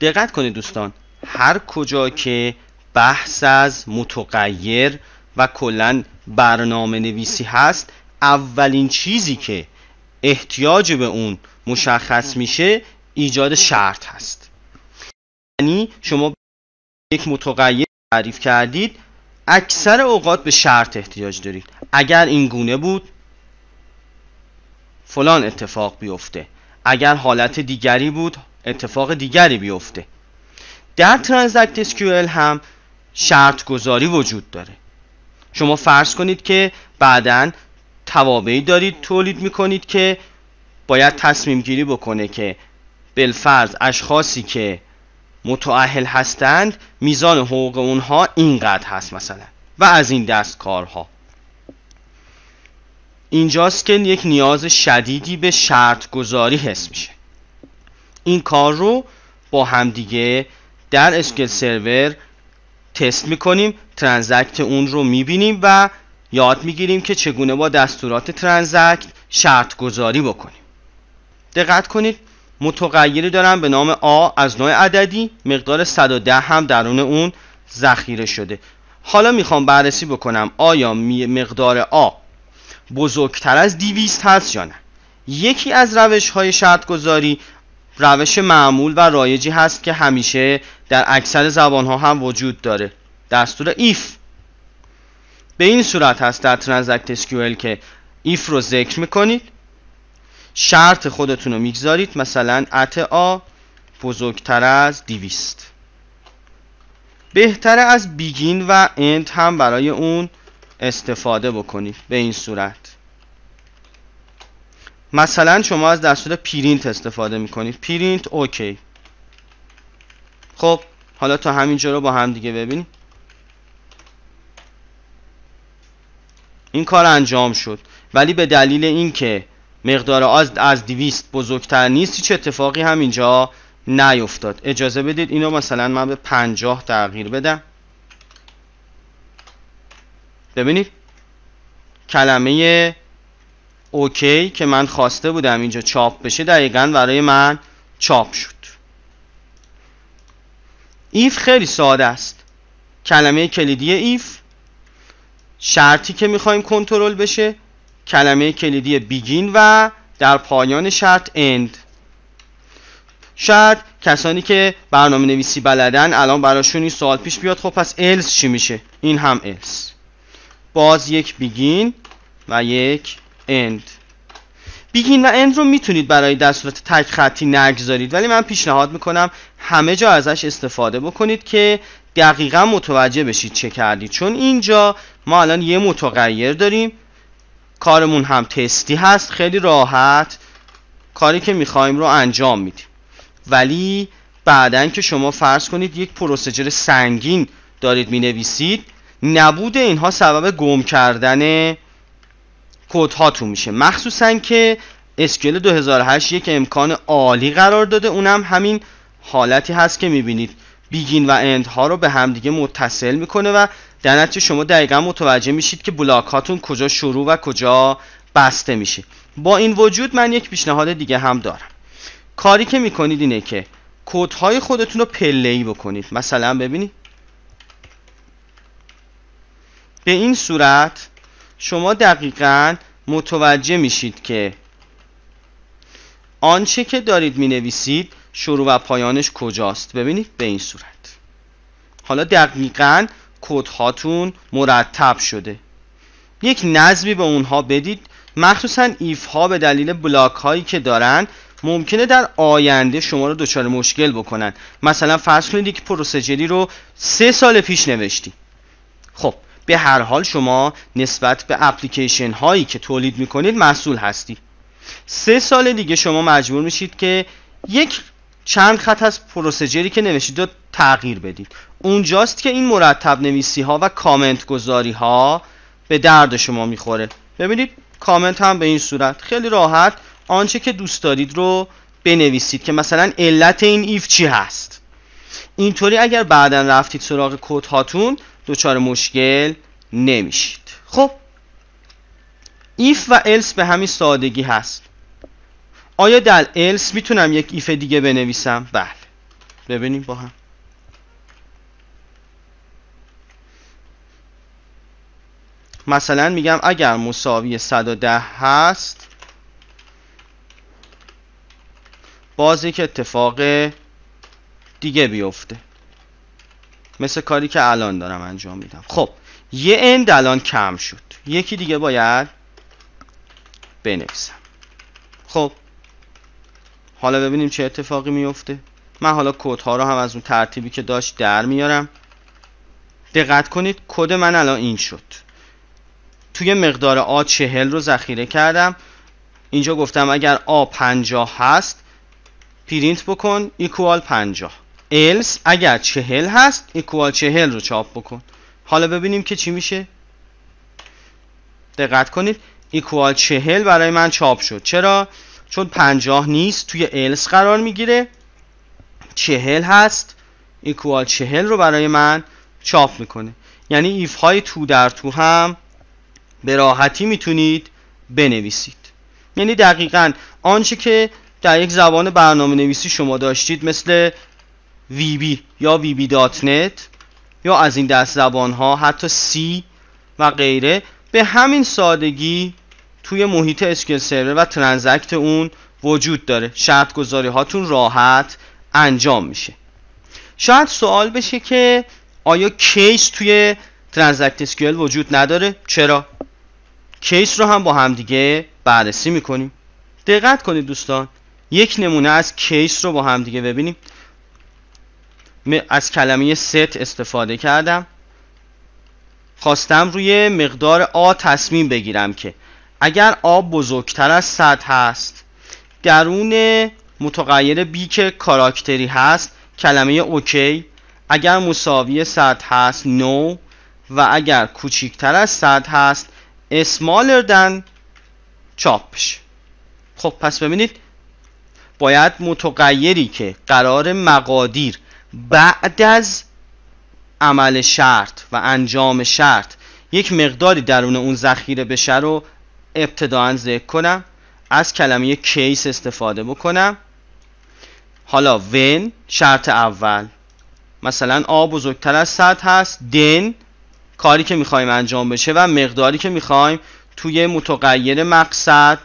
دقت کنید دوستان هر کجا که بحث از متغیر و کلا برنامه نویسی هست اولین چیزی که احتیاج به اون مشخص میشه ایجاد شرط هست یعنی شما یک متغیر تعریف کردید اکثر اوقات به شرط احتیاج دارید اگر این گونه بود فلان اتفاق بیفته اگر حالت دیگری بود اتفاق دیگری بیفته در ترانزکت SQL هم شرط گذاری وجود داره شما فرض کنید که بعدا توابعی دارید تولید میکنید که باید تصمیم گیری بکنه که بلفرض اشخاصی که متعهل هستند میزان حقوق اونها اینقدر هست مثلا و از این دست کارها اینجاست که یک نیاز شدیدی به شرط گذاری حس میشه این کار رو با همدیگه در اسکل سرور تست میکنیم ترانزکت اون رو میبینیم و یاد میگیریم که چگونه با دستورات ترانزکت شرط گذاری بکنیم دقت کنید متغیری دارم به نام آ از نوع عددی مقدار 110 هم درون اون ذخیره شده حالا میخوام بررسی بکنم آیا مقدار آ بزرگتر از 200 هست یا نه یکی از روش های شرط گذاری روش معمول و رایجی هست که همیشه در اکثر زبان ها هم وجود داره دستور ایف به این صورت هست در ترانزکت SQL که ایف رو ذکر میکنید شرط خودتون رو میگذارید مثلا ات آ بزرگتر از دیویست بهتر از بیگین و اند هم برای اون استفاده بکنید به این صورت مثلا شما از دستور پرینت استفاده میکنید پرینت اوکی خب حالا تا جا رو با هم دیگه ببینیم این کار انجام شد ولی به دلیل اینکه مقدار از از 200 بزرگتر نیست چه اتفاقی هم اینجا نیفتاد اجازه بدید اینو مثلا من به 50 تغییر بدم ببینید کلمه اوکی که من خواسته بودم اینجا چاپ بشه دقیقا برای من چاپ شد ایف خیلی ساده است کلمه کلیدی ایف شرطی که میخوایم کنترل بشه کلمه کلیدی بیگین و در پایان شرط اند شاید کسانی که برنامه نویسی بلدن الان براشون این سوال پیش بیاد خب پس else چی میشه این هم else باز یک بیگین و یک end begin و end رو میتونید برای صورت تک خطی نگذارید ولی من پیشنهاد میکنم همه جا ازش استفاده بکنید که دقیقا متوجه بشید چه کردید چون اینجا ما الان یه متغیر داریم کارمون هم تستی هست خیلی راحت کاری که میخوایم رو انجام میدیم ولی بعدا که شما فرض کنید یک پروسجر سنگین دارید مینویسید نبود اینها سبب گم کردن کد هاتون میشه مخصوصا که اسکل 2008 یک امکان عالی قرار داده اونم همین حالتی هست که میبینید بیگین و اند ها رو به همدیگه متصل میکنه و در نتیجه شما دقیقا متوجه میشید که بلاک هاتون کجا شروع و کجا بسته میشه با این وجود من یک پیشنهاد دیگه هم دارم کاری که میکنید اینه که کد های خودتون رو پله ای بکنید مثلا ببینید به این صورت شما دقیقا متوجه میشید که آنچه که دارید می نویسید شروع و پایانش کجاست ببینید به این صورت حالا دقیقا کد هاتون مرتب شده یک نظمی به اونها بدید مخصوصا ایف ها به دلیل بلاک هایی که دارن ممکنه در آینده شما رو دچار مشکل بکنن مثلا فرض کنید یک پروسجری رو سه سال پیش نوشتی خب به هر حال شما نسبت به اپلیکیشن هایی که تولید میکنید مسئول هستی سه سال دیگه شما مجبور میشید که یک چند خط از پروسجری که نوشید رو تغییر بدید اونجاست که این مرتب نویسی ها و کامنت گذاری ها به درد شما میخوره ببینید کامنت هم به این صورت خیلی راحت آنچه که دوست دارید رو بنویسید که مثلا علت این ایف چی هست اینطوری اگر بعدا رفتید سراغ کد هاتون دچار مشکل نمیشید خب ایف و الس به همین سادگی هست آیا در الس میتونم یک ایف دیگه بنویسم بله ببینیم با هم مثلا میگم اگر مساوی 110 هست باز یک اتفاق دیگه بیفته مثل کاری که الان دارم انجام میدم خب یه اند الان کم شد یکی دیگه باید بنویسم خب حالا ببینیم چه اتفاقی میفته من حالا کد ها رو هم از اون ترتیبی که داشت در میارم دقت کنید کد من الان این شد توی مقدار آ چهل رو ذخیره کردم اینجا گفتم اگر آ پنجاه هست پرینت بکن ایکوال پنجاه else اگر چهل هست ایکوال چهل رو چاپ بکن حالا ببینیم که چی میشه دقت کنید ایکوال چهل برای من چاپ شد چرا؟ چون پنجاه نیست توی else قرار میگیره چهل هست ایکوال چهل رو برای من چاپ میکنه یعنی ایف های تو در تو هم به راحتی میتونید بنویسید یعنی دقیقا آنچه که در یک زبان برنامه نویسی شما داشتید مثل vB یا vb.net دات نت یا از این دست زبان ها حتی C و غیره به همین سادگی توی محیط اسکیل سرور و ترانزکت اون وجود داره شرط گذاری هاتون راحت انجام میشه شاید سوال بشه که آیا کیس توی ترانزکت اسکیل وجود نداره چرا کیس رو هم با همدیگه بررسی میکنیم دقت کنید دوستان یک نمونه از کیس رو با همدیگه ببینیم از کلمه ست استفاده کردم خواستم روی مقدار آ تصمیم بگیرم که اگر آ بزرگتر از 100 هست درون متغیر بی که کاراکتری هست کلمه اوکی اگر مساوی 100 هست نو و اگر کوچیکتر از 100 هست اسمالر دن چاپش خب پس ببینید باید متغیری که قرار مقادیر بعد از عمل شرط و انجام شرط یک مقداری درون اون ذخیره بشه رو ابتداعا ذکر کنم از کلمه کیس استفاده بکنم حالا ون شرط اول مثلا آ بزرگتر از 100 هست دن کاری که میخوایم انجام بشه و مقداری که میخوایم توی متغیر مقصد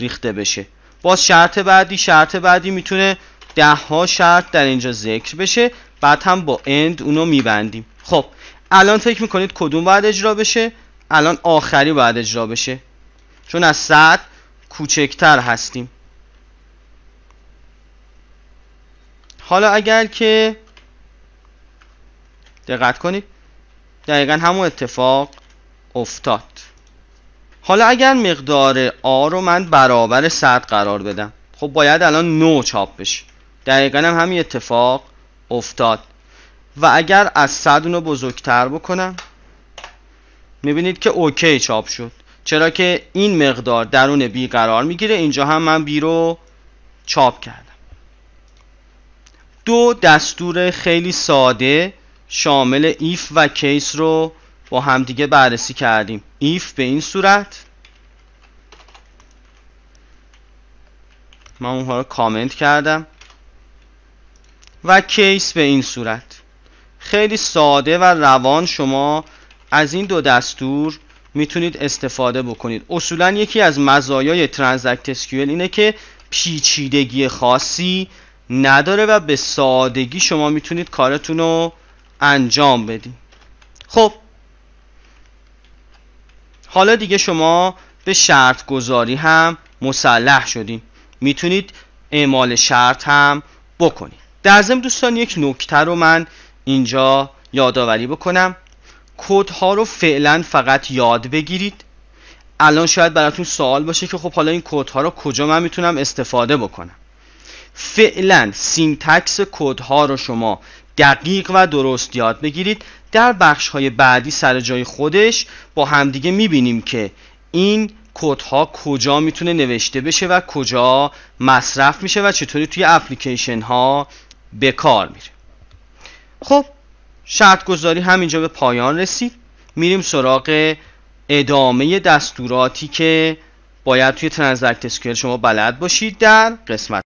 ریخته بشه باز شرط بعدی شرط بعدی میتونه ده ها شرط در اینجا ذکر بشه بعد هم با اند اونو میبندیم خب الان فکر میکنید کدوم باید اجرا بشه الان آخری باید اجرا بشه چون از صد کوچکتر هستیم حالا اگر که دقت کنید دقیقا همون اتفاق افتاد حالا اگر مقدار آ رو من برابر صد قرار بدم خب باید الان نو چاپ بشه دقیقا هم همین اتفاق افتاد و اگر از صد اونو بزرگتر بکنم میبینید که اوکی چاپ شد چرا که این مقدار درون بی قرار میگیره اینجا هم من بی رو چاپ کردم دو دستور خیلی ساده شامل ایف و کیس رو با همدیگه بررسی کردیم ایف به این صورت من اونها رو کامنت کردم و کیس به این صورت خیلی ساده و روان شما از این دو دستور میتونید استفاده بکنید اصولا یکی از مزایای ترانزکت اسکیول اینه که پیچیدگی خاصی نداره و به سادگی شما میتونید کارتون رو انجام بدید خب حالا دیگه شما به شرط گذاری هم مسلح شدیم میتونید اعمال شرط هم بکنید در ضمن دوستان یک نکته رو من اینجا یادآوری بکنم کد ها رو فعلا فقط یاد بگیرید الان شاید براتون سوال باشه که خب حالا این کد ها رو کجا من میتونم استفاده بکنم فعلا سینتکس کد ها رو شما دقیق و درست یاد بگیرید در بخش های بعدی سر جای خودش با همدیگه میبینیم که این کد ها کجا میتونه نوشته بشه و کجا مصرف میشه و چطوری توی اپلیکیشن ها به کار میره خب شرط گذاری همینجا به پایان رسید میریم سراغ ادامه دستوراتی که باید توی ترانزکت اسکیل شما بلد باشید در قسمت